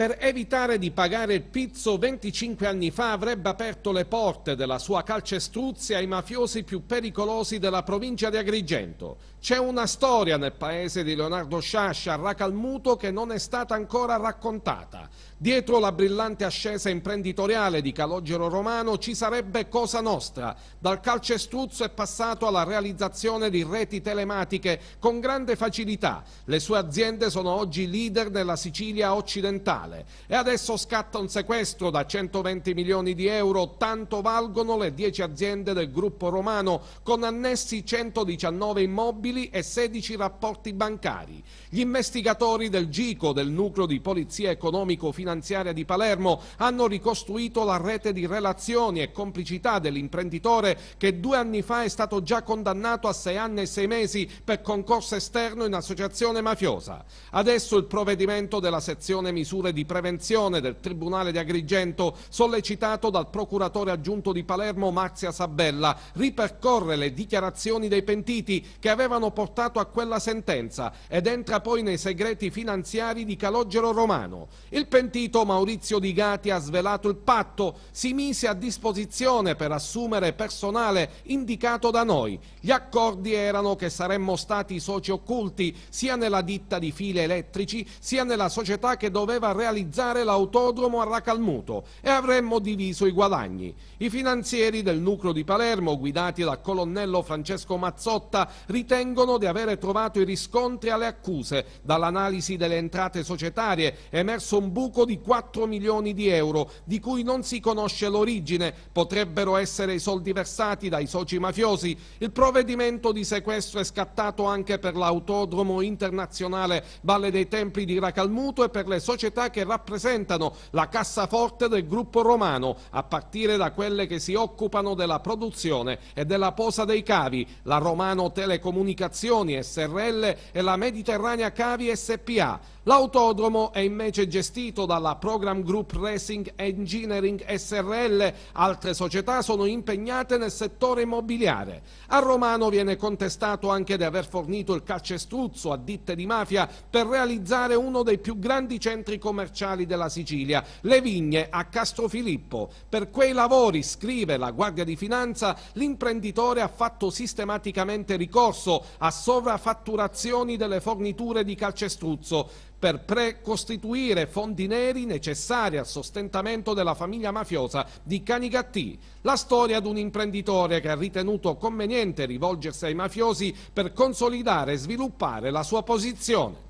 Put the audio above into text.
Per evitare di pagare il pizzo, 25 anni fa avrebbe aperto le porte della sua calcestruzia ai mafiosi più pericolosi della provincia di Agrigento. C'è una storia nel paese di Leonardo Sciascia, a Racalmuto, che non è stata ancora raccontata. Dietro la brillante ascesa imprenditoriale di Calogero Romano ci sarebbe Cosa Nostra. Dal calcestruzzo è passato alla realizzazione di reti telematiche con grande facilità. Le sue aziende sono oggi leader nella Sicilia occidentale fiscale. E adesso scatta un sequestro da 120 milioni di euro, tanto valgono le 10 aziende del gruppo romano, con annessi 119 immobili e 16 rapporti bancari. Gli investigatori del GICO, del nucleo di polizia economico-finanziaria di Palermo, hanno ricostruito la rete di relazioni e complicità dell'imprenditore che due anni fa è stato già condannato a sei anni e sei mesi per concorso esterno in associazione mafiosa. Adesso il provvedimento della sezione misure di di prevenzione del Tribunale di Agrigento, sollecitato dal procuratore aggiunto di Palermo Marzia Sabella, ripercorre le dichiarazioni dei pentiti che avevano portato a quella sentenza ed entra poi nei segreti finanziari di Calogero Romano. Il pentito Maurizio Di Gati ha svelato il patto, si mise a disposizione per assumere personale indicato da noi. Gli accordi erano che saremmo stati soci occulti sia nella ditta di file elettrici sia nella società che doveva realizzare realizzare l'autodromo a Racalmuto e avremmo diviso i guadagni. I finanzieri del nucleo di Palermo, guidati da colonnello Francesco Mazzotta, ritengono di avere trovato i riscontri alle accuse. Dall'analisi delle entrate societarie è emerso un buco di 4 milioni di euro, di cui non si conosce l'origine. Potrebbero essere i soldi versati dai soci mafiosi. Il provvedimento di sequestro è scattato anche per l'autodromo internazionale Valle dei Templi di Racalmuto e per le società che che rappresentano la cassaforte del gruppo romano, a partire da quelle che si occupano della produzione e della posa dei cavi, la Romano Telecomunicazioni SRL e la Mediterranea Cavi SPA. L'autodromo è invece gestito dalla Program Group Racing Engineering SRL. Altre società sono impegnate nel settore immobiliare. A Romano viene contestato anche di aver fornito il calcestruzzo a ditte di mafia per realizzare uno dei più grandi centri commerciali della Sicilia, le vigne a Castrofilippo. Per quei lavori, scrive la Guardia di Finanza, l'imprenditore ha fatto sistematicamente ricorso a sovraffatturazioni delle forniture di calcestruzzo per precostituire fondi neri necessari al sostentamento della famiglia mafiosa di Canigatti. La storia di un imprenditore che ha ritenuto conveniente rivolgersi ai mafiosi per consolidare e sviluppare la sua posizione.